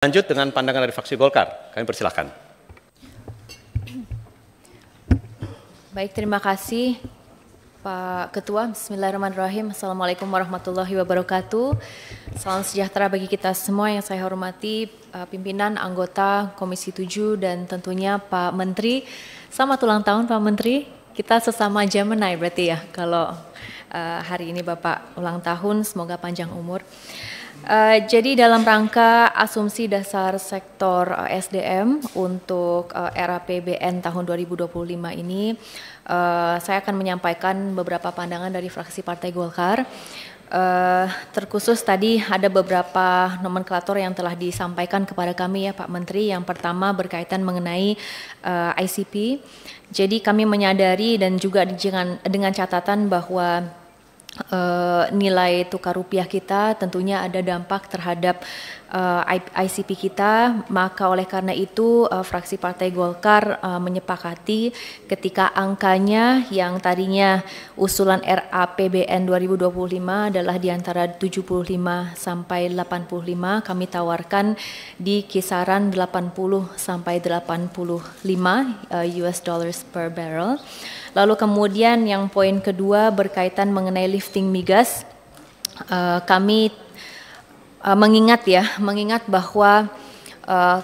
Lanjut dengan pandangan dari fraksi Golkar. Kami persilahkan. Baik, terima kasih Pak Ketua. Bismillahirrahmanirrahim. Assalamualaikum warahmatullahi wabarakatuh. Salam sejahtera bagi kita semua yang saya hormati, eh, pimpinan, anggota Komisi 7 dan tentunya Pak Menteri. Selamat ulang tahun Pak Menteri. Kita sesama Gemini berarti ya kalau eh, hari ini Bapak ulang tahun, semoga panjang umur. Uh, jadi dalam rangka asumsi dasar sektor uh, eh, SDM untuk uh, eh, RAPBN tahun 2025 ini, uh, saya akan menyampaikan beberapa pandangan dari fraksi Partai Golkar. Uh, terkhusus tadi ada beberapa nomenklator yang telah disampaikan kepada kami ya Pak Menteri. Yang pertama berkaitan mengenai uh, ICP. Jadi kami menyadari dan juga dengan, dengan catatan bahwa Eh, nilai tukar rupiah kita tentunya ada dampak terhadap uh, eh, ICP kita, maka oleh karena itu uh, fraksi Partai Golkar uh, menyepakati ketika angkanya yang tadinya usulan RAPBN 2025 adalah di antara 75 sampai 85, kami tawarkan di kisaran 80 sampai 85 uh, US dollars per barrel. Lalu kemudian yang poin kedua berkaitan mengenai lifting migas, uh, kami Eh, mengingat ya, mengingat bahwa uh,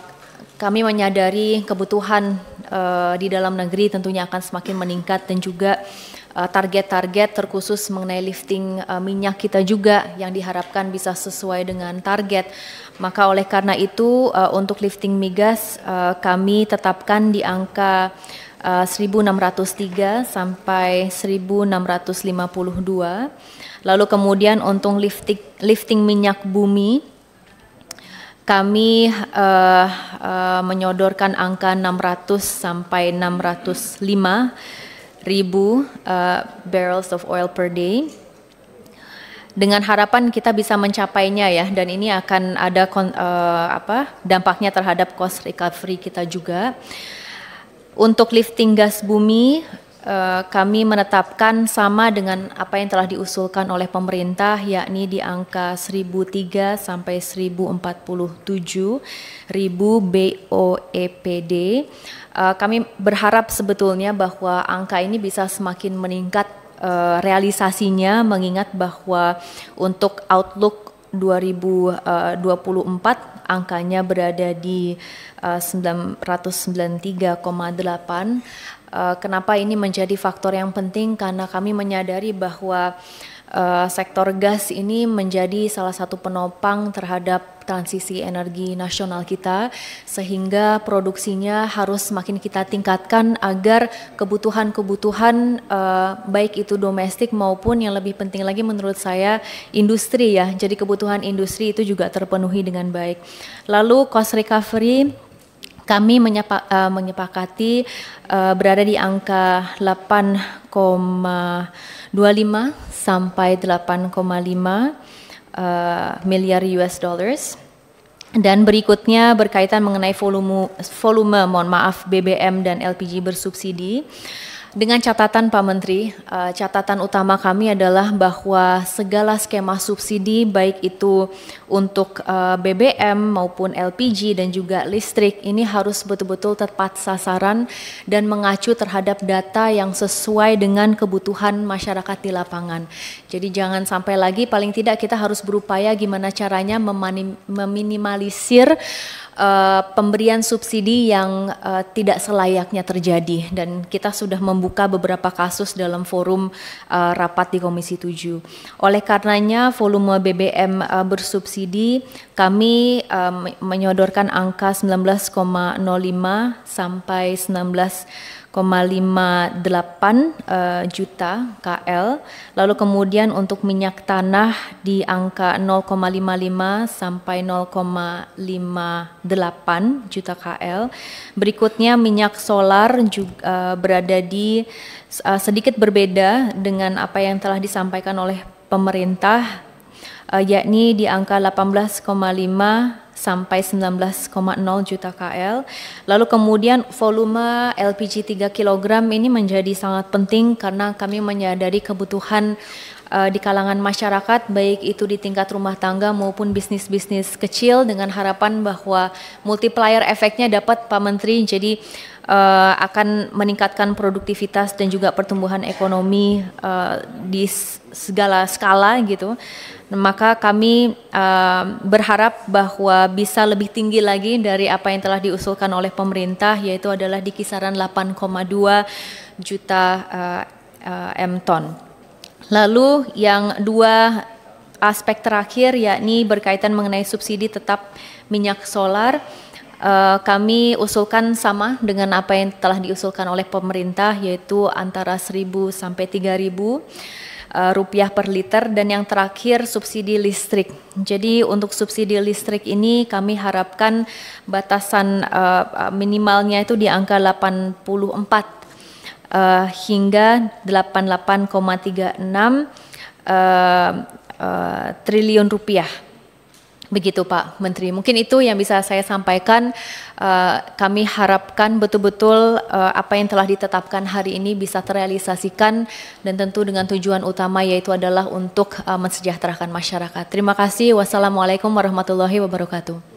kami menyadari kebutuhan uh, di dalam negeri tentunya akan semakin meningkat dan juga target-target uh, terkhusus mengenai lifting uh, minyak kita juga yang diharapkan bisa sesuai dengan target. Maka oleh karena itu uh, untuk lifting migas uh, kami tetapkan di angka uh, 1603 sampai 1652 Lalu kemudian untuk lifting, lifting minyak bumi kami uh, uh, menyodorkan angka 600 sampai 605 ribu uh, barrels of oil per day dengan harapan kita bisa mencapainya ya dan ini akan ada uh, apa dampaknya terhadap cost recovery kita juga untuk lifting gas bumi Eh, kami menetapkan sama dengan apa yang telah diusulkan oleh pemerintah yakni di angka 1003 sampai 1047 ribu BOEPD. Eh, kami berharap sebetulnya bahwa angka ini bisa semakin meningkat eh, realisasinya mengingat bahwa untuk outlook 2024 eh, angkanya berada di uh, 993,8. Uh, kenapa ini menjadi faktor yang penting karena kami menyadari bahwa uh, uh, sektor gas ini menjadi salah satu penopang terhadap transisi energi nasional kita sehingga produksinya harus semakin kita tingkatkan agar kebutuhan-kebutuhan uh, baik itu domestik maupun yang lebih penting lagi menurut saya industri ya. Jadi kebutuhan industri itu juga terpenuhi dengan baik. Lalu cost recovery kami menyepak, uh, eh, menyepakati uh, berada di angka 8,25 sampai 8,5 uh, eh, miliar US dollars. Dan berikutnya berkaitan mengenai volume, volume mohon maaf BBM dan LPG bersubsidi. Uh, dengan catatan Pak Menteri, eh, catatan utama kami adalah bahwa segala skema subsidi baik itu untuk eh, BBM maupun LPG dan juga listrik ini harus betul-betul tepat sasaran dan mengacu terhadap data yang sesuai dengan kebutuhan masyarakat di lapangan. Jadi jangan sampai lagi paling tidak kita harus berupaya gimana caranya meminimalisir uh, pemberian subsidi yang uh, tidak selayaknya terjadi dan kita sudah membuka beberapa kasus dalam forum uh, rapat di Komisi 7. Oleh karenanya volume BBM uh, bersubsidi kami uh, menyodorkan angka 19,05 sampai 19 0,58 eh, juta KL. Lalu kemudian untuk minyak tanah di angka 0,55 sampai 0,58 juta KL. Berikutnya minyak solar juga eh, berada di eh, sedikit berbeda dengan apa yang telah disampaikan oleh pemerintah yakni di angka 18,5 sampai 19,0 juta KL. Lalu kemudian volume LPG 3 kg ini menjadi sangat penting karena kami menyadari kebutuhan uh, di kalangan masyarakat baik itu di tingkat rumah tangga maupun bisnis-bisnis kecil dengan harapan bahwa multiplier efeknya dapat Pak Menteri jadi uh, akan meningkatkan produktivitas dan juga pertumbuhan ekonomi uh, di segala skala gitu. Maka kami uh, berharap bahwa bisa lebih tinggi lagi dari apa yang telah diusulkan oleh pemerintah yaitu adalah di kisaran 8,2 juta uh, M ton. Lalu yang dua aspek terakhir yakni berkaitan mengenai subsidi tetap minyak solar. Eh, kami usulkan sama dengan apa yang telah diusulkan oleh pemerintah yaitu antara 1.000 sampai 3.000 eh, rupiah per liter dan yang terakhir subsidi listrik. Jadi untuk subsidi listrik ini kami harapkan batasan eh, minimalnya itu di angka 84 uh, hingga 88,36 uh, uh, triliun rupiah. Begitu Pak Menteri, mungkin itu yang bisa saya sampaikan. Eh, kami harapkan betul-betul eh, apa yang telah ditetapkan hari ini bisa terrealisasikan dan tentu dengan tujuan utama yaitu adalah untuk mensejahterakan masyarakat. Terima kasih. Wassalamualaikum warahmatullahi wabarakatuh.